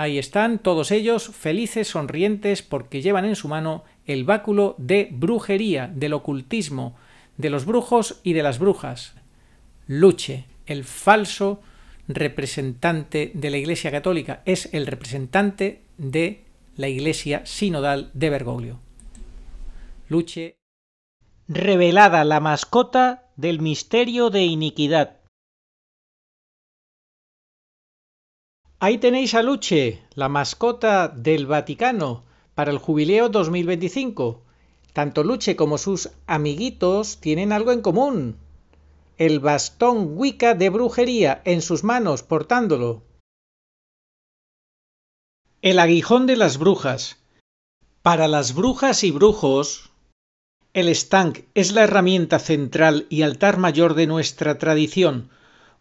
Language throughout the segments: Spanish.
Ahí están todos ellos felices, sonrientes, porque llevan en su mano el báculo de brujería, del ocultismo, de los brujos y de las brujas. Luche, el falso representante de la Iglesia Católica, es el representante de la Iglesia Sinodal de Bergoglio. Luche. Revelada la mascota del misterio de iniquidad. Ahí tenéis a Luche, la mascota del Vaticano, para el jubileo 2025. Tanto Luche como sus amiguitos tienen algo en común. El bastón Wicca de brujería en sus manos portándolo. El aguijón de las brujas. Para las brujas y brujos, el stank es la herramienta central y altar mayor de nuestra tradición.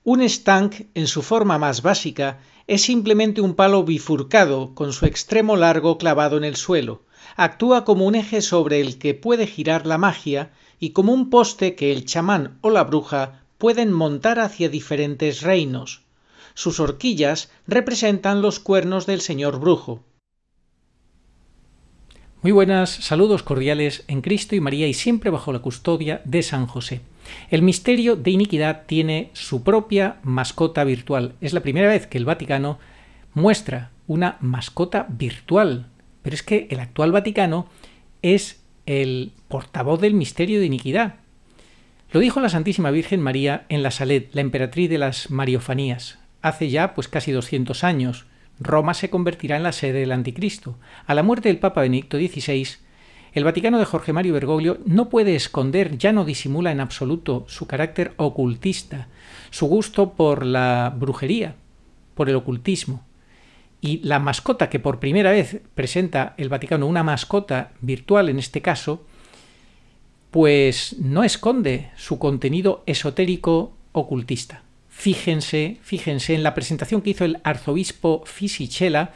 Un stank en su forma más básica, es simplemente un palo bifurcado, con su extremo largo clavado en el suelo. Actúa como un eje sobre el que puede girar la magia y como un poste que el chamán o la bruja pueden montar hacia diferentes reinos. Sus horquillas representan los cuernos del señor brujo. Muy buenas, saludos cordiales en Cristo y María y siempre bajo la custodia de San José. El misterio de iniquidad tiene su propia mascota virtual. Es la primera vez que el Vaticano muestra una mascota virtual. Pero es que el actual Vaticano es el portavoz del misterio de iniquidad. Lo dijo la Santísima Virgen María en la Salet, la emperatriz de las Mariofanías, hace ya pues casi 200 años. Roma se convertirá en la sede del anticristo. A la muerte del Papa Benedicto XVI, el Vaticano de Jorge Mario Bergoglio no puede esconder, ya no disimula en absoluto su carácter ocultista, su gusto por la brujería, por el ocultismo. Y la mascota que por primera vez presenta el Vaticano, una mascota virtual en este caso, pues no esconde su contenido esotérico ocultista. Fíjense, fíjense en la presentación que hizo el arzobispo Fisichella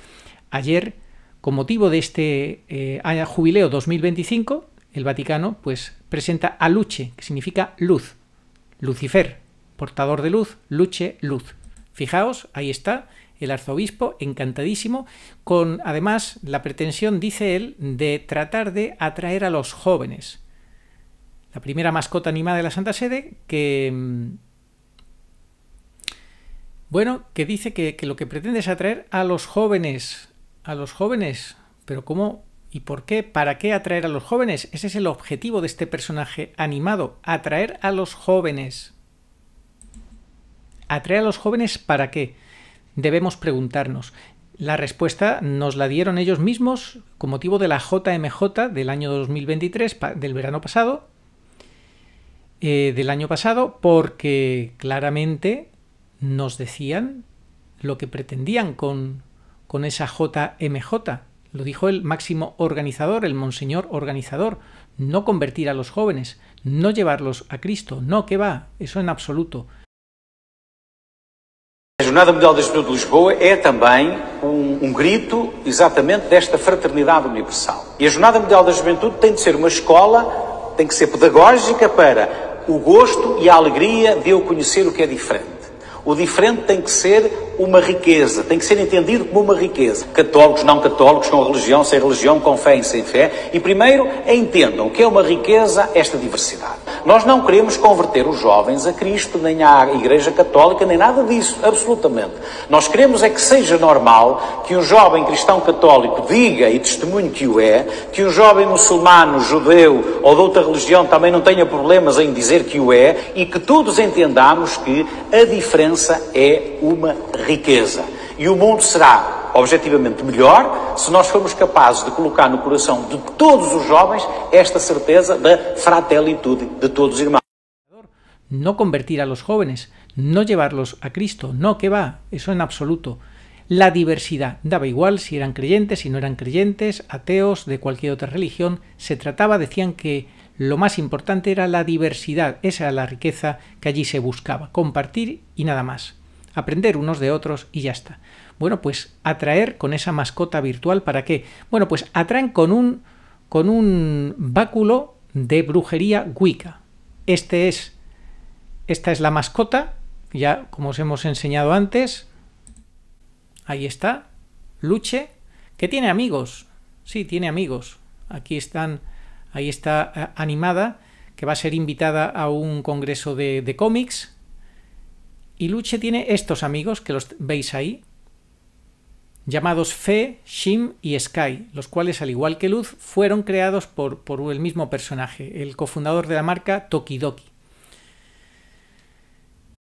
ayer con motivo de este eh, jubileo 2025, el Vaticano pues, presenta a Luce, que significa luz, Lucifer, portador de luz, Luce, luz. Fijaos, ahí está el arzobispo, encantadísimo, con además la pretensión, dice él, de tratar de atraer a los jóvenes. La primera mascota animada de la Santa Sede que... Mm, bueno, que dice que, que lo que pretende es atraer a los jóvenes a los jóvenes. Pero ¿cómo y por qué? ¿Para qué atraer a los jóvenes? Ese es el objetivo de este personaje animado, atraer a los jóvenes. ¿Atraer a los jóvenes para qué? Debemos preguntarnos. La respuesta nos la dieron ellos mismos con motivo de la JMJ del año 2023, del verano pasado, eh, del año pasado, porque claramente nos decían lo que pretendían con con esa JMJ. Lo dijo el máximo organizador, el monseñor organizador. No convertir a los jóvenes, no llevarlos a Cristo. No, que va, eso en absoluto. La um, um e Jornada Mundial da Juventud de Lisboa ...es también un grito... grito exatamente desta fraternidad universal. ...y la Jornada Mundial da Juventud... ...tiene que ser una escola, ...tiene que ser pedagógica para el gosto y e a alegria de eu conhecer o que es diferente. O diferente tiene que ser uma riqueza, tem que ser entendido como uma riqueza. Católicos, não católicos, com religião, sem religião, com fé e sem fé. E primeiro entendam que é uma riqueza esta diversidade. Nós não queremos converter os jovens a Cristo, nem à Igreja Católica, nem nada disso, absolutamente. Nós queremos é que seja normal que um jovem cristão católico diga e testemunhe que o é, que um jovem muçulmano, judeu ou de outra religião também não tenha problemas em dizer que o é e que todos entendamos que a diferença é uma riqueza. y e o mundo será objetivamente melhor si nós formos capazes de colocar no coração de todos os jovens esta certeza da fraternidade de todos los irmãos. No convertir a los jóvenes, no llevarlos a Cristo, no que va, eso en absoluto. La diversidad daba igual si eran creyentes, si no eran creyentes, ateos, de cualquier otra religión, se trataba, decían que lo más importante era la diversidad, esa era la riqueza que allí se buscaba, compartir y nada más aprender unos de otros y ya está. Bueno, pues atraer con esa mascota virtual, ¿para qué? Bueno, pues atraen con un, con un báculo de brujería Wicca. Este es, esta es la mascota, ya como os hemos enseñado antes, ahí está, Luche, que tiene amigos, sí, tiene amigos, aquí están, ahí está eh, animada, que va a ser invitada a un congreso de, de cómics, y Luche tiene estos amigos que los veis ahí, llamados Fe, Shim y Sky, los cuales, al igual que Luz, fueron creados por, el mismo personaje, el cofundador de la marca Tokidoki.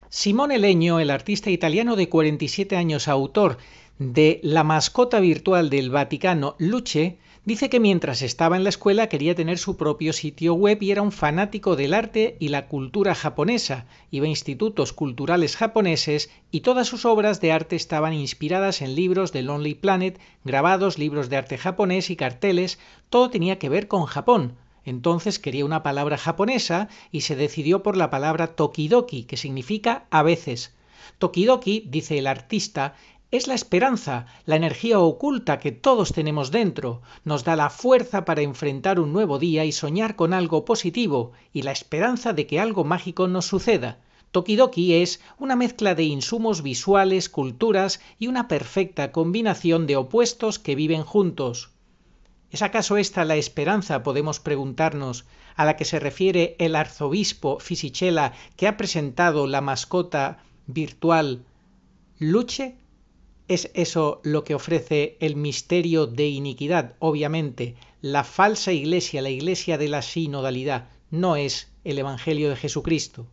Simone Eleño, el artista italiano de 47 años, autor de La mascota virtual del Vaticano, Luche, Dice que mientras estaba en la escuela quería tener su propio sitio web y era un fanático del arte y la cultura japonesa. Iba a institutos culturales japoneses y todas sus obras de arte estaban inspiradas en libros de Lonely Planet, grabados, libros de arte japonés y carteles. Todo tenía que ver con Japón. Entonces quería una palabra japonesa y se decidió por la palabra tokidoki, que significa a veces. Tokidoki, dice el artista, es la esperanza, la energía oculta que todos tenemos dentro. Nos da la fuerza para enfrentar un nuevo día y soñar con algo positivo y la esperanza de que algo mágico nos suceda. Tokidoki es una mezcla de insumos visuales, culturas y una perfecta combinación de opuestos que viven juntos. ¿Es acaso esta la esperanza, podemos preguntarnos, a la que se refiere el arzobispo Fisichella que ha presentado la mascota virtual Luche? ¿Es eso lo que ofrece el misterio de iniquidad? Obviamente, la falsa iglesia, la iglesia de la sinodalidad, no es el Evangelio de Jesucristo.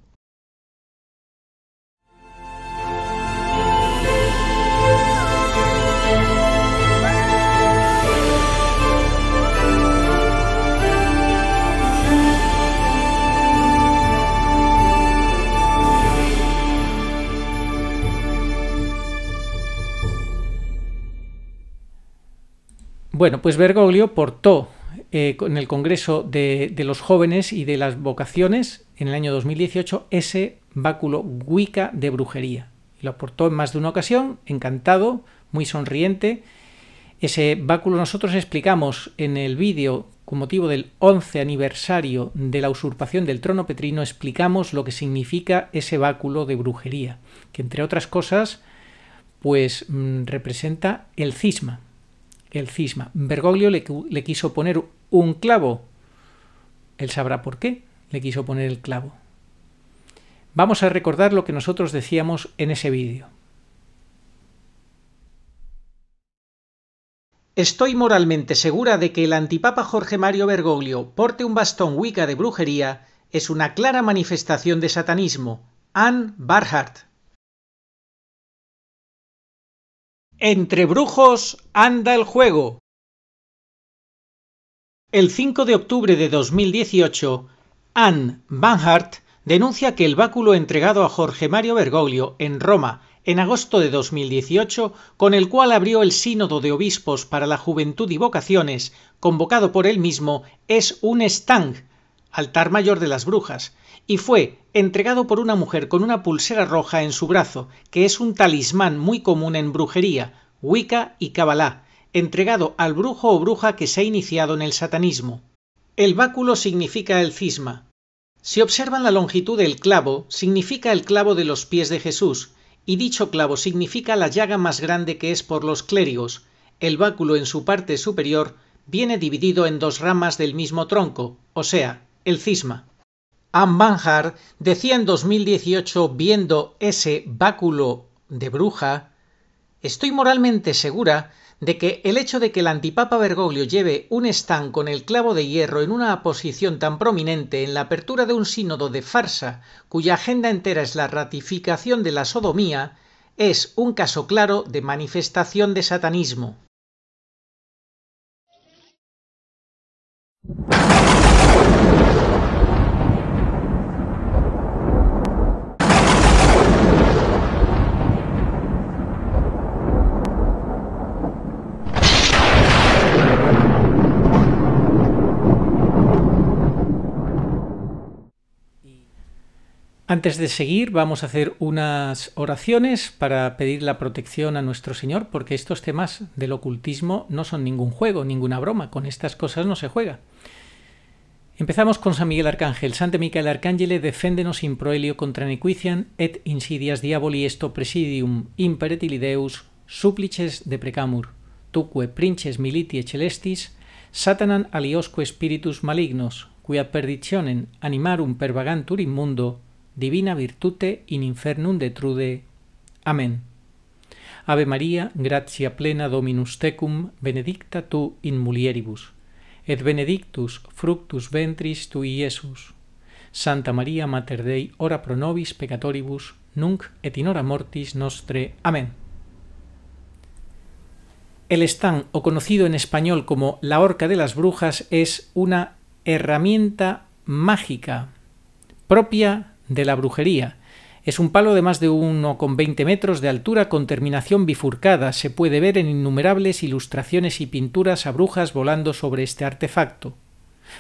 Bueno, pues Bergoglio portó en eh, el Congreso de, los Jóvenes y de las Vocaciones en el año 2018 ese báculo Wicca de brujería. Lo portó en más de una ocasión, encantado, muy sonriente. Ese báculo nosotros explicamos en el vídeo con motivo del 11 aniversario de la usurpación del trono petrino, explicamos lo que significa ese báculo de brujería, que entre otras cosas, pues mm, representa el cisma, el cisma. Bergoglio le, quiso poner un clavo. Él sabrá por qué le quiso poner el clavo. Vamos a recordar lo que nosotros decíamos en ese vídeo. Estoy moralmente segura de que el antipapa Jorge Mario Bergoglio porte un bastón Wicca de brujería es una clara manifestación de satanismo. Anne Barhart. Entre brujos anda el juego. El 5 de octubre de 2018, Anne Van denuncia que el báculo entregado a Jorge Mario Bergoglio en Roma en agosto de 2018, con el cual abrió el Sínodo de Obispos para la Juventud y Vocaciones, convocado por él mismo, es un estang altar mayor de las brujas, y fue entregado por una mujer con una pulsera roja en su brazo, que es un talismán muy común en brujería, Wicca y Kabbalah, entregado al brujo o bruja que se ha iniciado en el satanismo. El báculo significa el cisma. Si observan la longitud del clavo, significa el clavo de los pies de Jesús, y dicho clavo significa la llaga más grande que es por los clérigos. El báculo en su parte superior viene dividido en dos ramas del mismo tronco, o sea, el cisma. Anne decía en 2018, viendo ese báculo de bruja, estoy moralmente segura de que el hecho de que el antipapa Bergoglio lleve un stand con el clavo de hierro en una posición tan prominente en la apertura de un sínodo de farsa, cuya agenda entera es la ratificación de la sodomía, es un caso claro de manifestación de satanismo. Antes de seguir, vamos a hacer unas oraciones para pedir la protección a nuestro Señor, porque estos temas del ocultismo no son ningún juego, ninguna broma, con estas cosas no se juega. Empezamos con San Miguel Arcángel. Sante Miguel Arcángel deféndenos in proelio contra nequician et insidias diaboli esto presidium imperetilideus supplices precamur, Tuque princes militie celestis, satanan aliosque spiritus malignos, quia perditionem animarum pervagantur in divina virtute in infernum detrude. Amén. Ave María, gratia plena Dominus tecum, benedicta tu in mulieribus, et benedictus fructus ventris tui Iesus. Santa María, Mater Dei, ora pro nobis peccatoribus, nunc et in hora mortis nostre. Amén. El estan, o conocido en español como la horca de las brujas, es una herramienta mágica propia de la brujería. Es un palo de más de 1,20 metros de altura con terminación bifurcada. Se puede ver en innumerables ilustraciones y pinturas a brujas volando sobre este artefacto.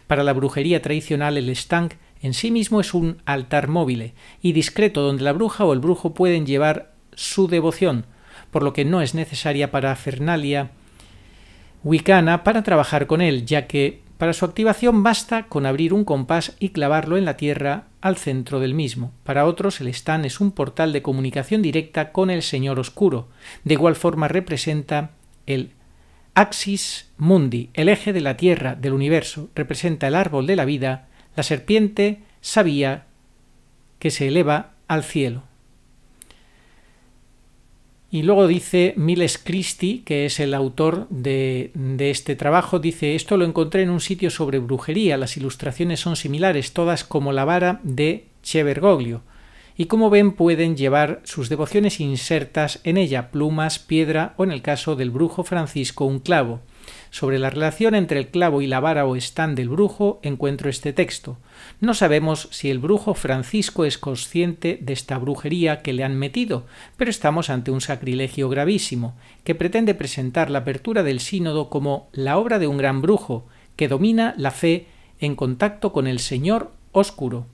Para la brujería tradicional el stang en sí mismo es un altar móvil y discreto donde la bruja o el brujo pueden llevar su devoción, por lo que no es necesaria para Fernalia wicana para trabajar con él, ya que para su activación basta con abrir un compás y clavarlo en la Tierra al centro del mismo. Para otros el stand es un portal de comunicación directa con el Señor Oscuro. De igual forma representa el Axis Mundi, el eje de la Tierra, del universo. Representa el árbol de la vida, la serpiente sabía que se eleva al cielo. Y luego dice Miles Christie, que es el autor de, este trabajo, dice, esto lo encontré en un sitio sobre brujería, las ilustraciones son similares, todas como la vara de Chevergoglio. Y como ven pueden llevar sus devociones insertas en ella, plumas, piedra o en el caso del brujo Francisco un clavo. Sobre la relación entre el clavo y la vara o stand del brujo encuentro este texto. No sabemos si el brujo Francisco es consciente de esta brujería que le han metido, pero estamos ante un sacrilegio gravísimo, que pretende presentar la apertura del sínodo como la obra de un gran brujo, que domina la fe en contacto con el Señor oscuro.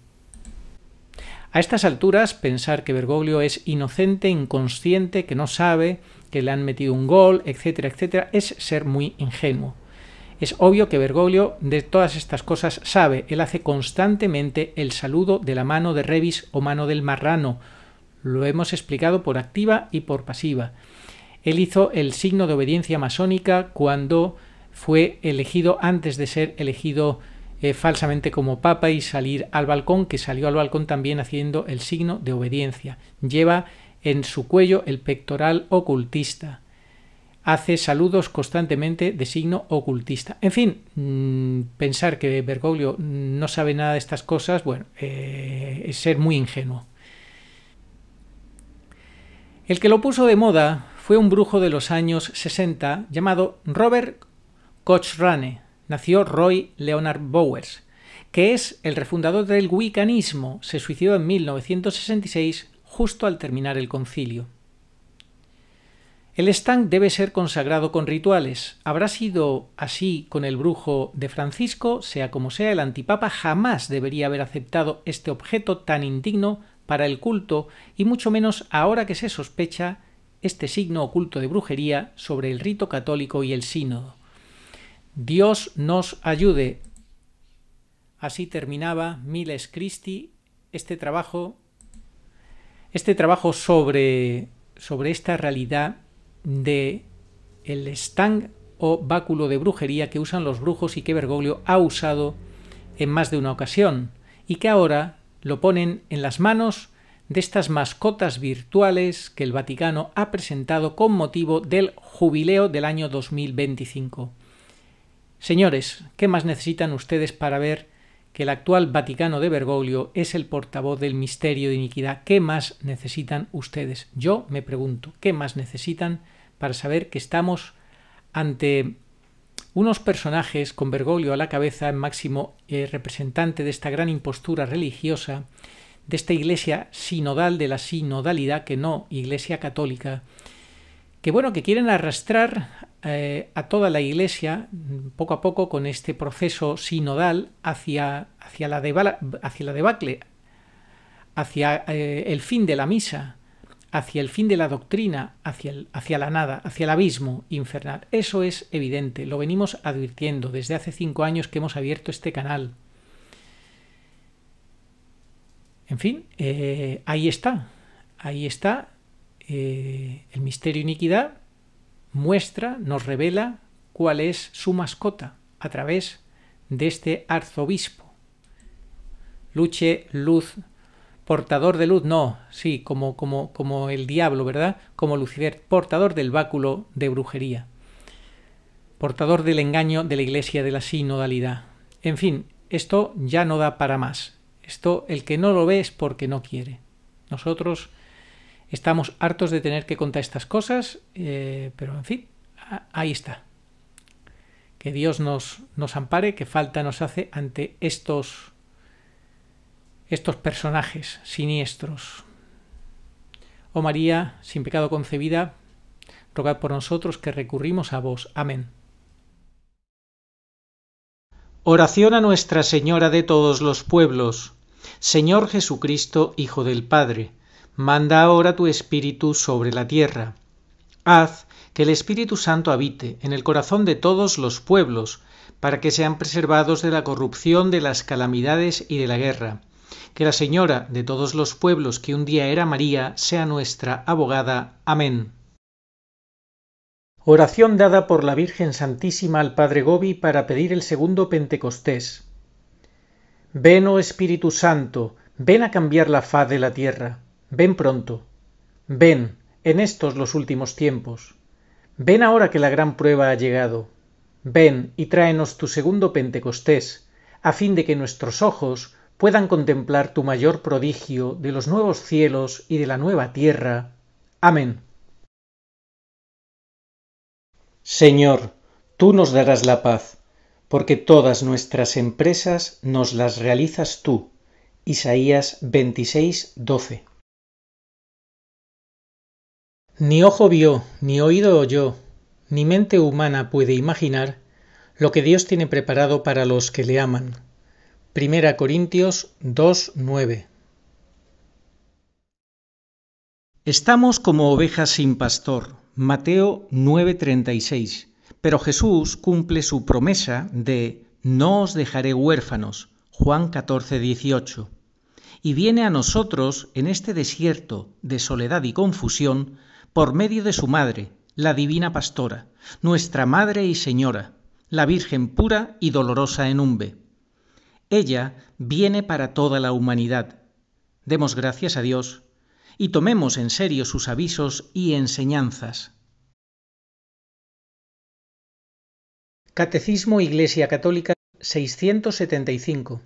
A estas alturas, pensar que Bergoglio es inocente, inconsciente, que no sabe, que le han metido un gol, etcétera, etcétera, es ser muy ingenuo. Es obvio que Bergoglio de todas estas cosas sabe, él hace constantemente el saludo de la mano de Revis o mano del marrano, lo hemos explicado por activa y por pasiva. Él hizo el signo de obediencia masónica cuando fue elegido antes de ser elegido eh, falsamente como papa y salir al balcón, que salió al balcón también haciendo el signo de obediencia. Lleva en su cuello el pectoral ocultista. Hace saludos constantemente de signo ocultista. En fin, mm, pensar que Bergoglio no sabe nada de estas cosas, bueno, eh, es ser muy ingenuo. El que lo puso de moda fue un brujo de los años 60 llamado Robert Cochrane. Nació Roy Leonard Bowers, que es el refundador del wiccanismo. Se suicidó en 1966 justo al terminar el concilio. El stand debe ser consagrado con rituales. Habrá sido así con el brujo de Francisco, sea como sea, el antipapa jamás debería haber aceptado este objeto tan indigno para el culto y mucho menos ahora que se sospecha este signo oculto de brujería sobre el rito católico y el sínodo. Dios nos ayude. Así terminaba Miles Christi este trabajo este trabajo sobre, sobre esta realidad de el stang o báculo de brujería que usan los brujos y que Bergoglio ha usado en más de una ocasión y que ahora lo ponen en las manos de estas mascotas virtuales que el Vaticano ha presentado con motivo del jubileo del año 2025. Señores, ¿qué más necesitan ustedes para ver que el actual Vaticano de Bergoglio es el portavoz del misterio de iniquidad. ¿Qué más necesitan ustedes? Yo me pregunto, ¿qué más necesitan para saber que estamos ante unos personajes con Bergoglio a la cabeza, en máximo eh, representante de esta gran impostura religiosa, de esta iglesia sinodal, de la sinodalidad que no iglesia católica, que bueno, que quieren arrastrar eh, a toda la Iglesia, poco a poco, con este proceso sinodal hacia, hacia, la, hacia debacle, hacia eh, el fin de la misa, hacia el fin de la doctrina, hacia, el, hacia la nada, hacia el abismo infernal. Eso es evidente, lo venimos advirtiendo desde hace cinco años que hemos abierto este canal. En fin, eh, ahí está, ahí está el misterio iniquidad muestra, nos revela cuál es su mascota a través de este arzobispo. Luche, luz, portador de luz, no, sí, como, como, como el diablo, ¿verdad? Como Lucifer, portador del báculo de brujería, portador del engaño de la iglesia de la sinodalidad. En fin, esto ya no da para más. Esto el que no lo ve es porque no quiere. Nosotros Estamos hartos de tener que contar estas cosas, eh, pero en fin, ahí está. Que Dios nos, nos ampare, que falta nos hace ante estos, estos personajes siniestros. Oh María, sin pecado concebida, rogad por nosotros que recurrimos a vos. Amén. Oración a Nuestra Señora de todos los pueblos. Señor Jesucristo, Hijo del Padre Manda ahora tu Espíritu sobre la tierra. Haz que el Espíritu Santo habite en el corazón de todos los pueblos, para que sean preservados de la corrupción, de las calamidades y de la guerra. Que la Señora de todos los pueblos que un día era María sea nuestra abogada. Amén. Oración dada por la Virgen Santísima al Padre Gobi para pedir el segundo Pentecostés. Ven, oh Espíritu Santo, ven a cambiar la faz de la tierra. Ven pronto. Ven, en estos los últimos tiempos. Ven ahora que la gran prueba ha llegado. Ven y tráenos tu segundo Pentecostés, a fin de que nuestros ojos puedan contemplar tu mayor prodigio de los nuevos cielos y de la nueva tierra. Amén. Señor, tú nos darás la paz, porque todas nuestras empresas nos las realizas tú. Isaías 26, 12. Ni ojo vio, ni oído oyó, ni mente humana puede imaginar lo que Dios tiene preparado para los que le aman. 1 Corintios 2:9. Estamos como ovejas sin pastor. Mateo 9:36. Pero Jesús cumple su promesa de no os dejaré huérfanos. Juan 14:18. Y viene a nosotros en este desierto de soledad y confusión por medio de su Madre, la Divina Pastora, nuestra Madre y Señora, la Virgen pura y dolorosa en umbe. Ella viene para toda la humanidad. Demos gracias a Dios y tomemos en serio sus avisos y enseñanzas. Catecismo Iglesia Católica 675.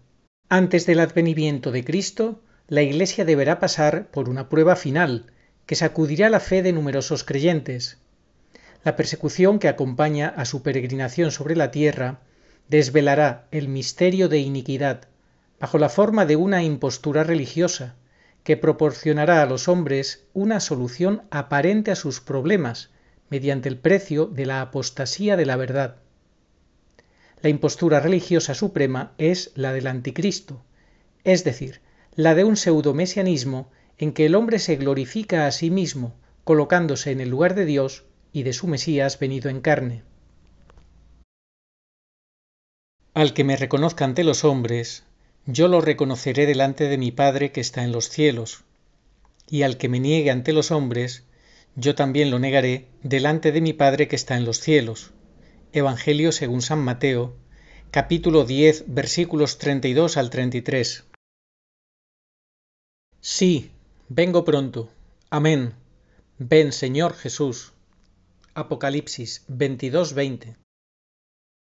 Antes del advenimiento de Cristo, la Iglesia deberá pasar por una prueba final, que sacudirá la fe de numerosos creyentes. La persecución que acompaña a su peregrinación sobre la tierra desvelará el misterio de iniquidad bajo la forma de una impostura religiosa que proporcionará a los hombres una solución aparente a sus problemas mediante el precio de la apostasía de la verdad. La impostura religiosa suprema es la del anticristo, es decir, la de un pseudomesianismo en que el hombre se glorifica a sí mismo, colocándose en el lugar de Dios y de su Mesías venido en carne. Al que me reconozca ante los hombres, yo lo reconoceré delante de mi Padre que está en los cielos, y al que me niegue ante los hombres, yo también lo negaré delante de mi Padre que está en los cielos. Evangelio según San Mateo, capítulo 10, versículos 32 al 33. Sí, Vengo pronto. Amén. Ven, Señor Jesús. Apocalipsis 22:20.